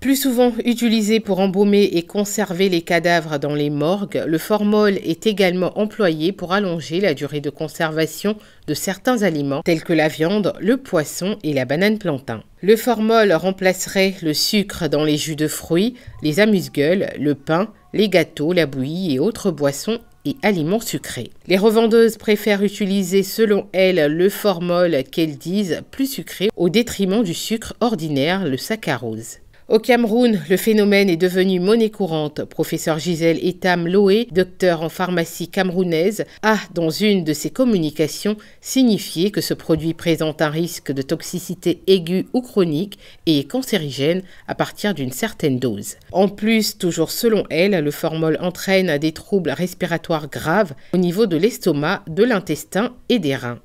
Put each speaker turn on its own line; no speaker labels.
Plus souvent utilisé pour embaumer et conserver les cadavres dans les morgues, le formol est également employé pour allonger la durée de conservation de certains aliments tels que la viande, le poisson et la banane plantain. Le formol remplacerait le sucre dans les jus de fruits, les amuse-gueules, le pain, les gâteaux, la bouillie et autres boissons et aliments sucrés. Les revendeuses préfèrent utiliser selon elles le formol qu'elles disent plus sucré au détriment du sucre ordinaire, le saccharose. Au Cameroun, le phénomène est devenu monnaie courante. Professeur Gisèle Etam Loé, docteur en pharmacie camerounaise, a, dans une de ses communications, signifié que ce produit présente un risque de toxicité aiguë ou chronique et est cancérigène à partir d'une certaine dose. En plus, toujours selon elle, le formol entraîne des troubles respiratoires graves au niveau de l'estomac, de l'intestin et des reins.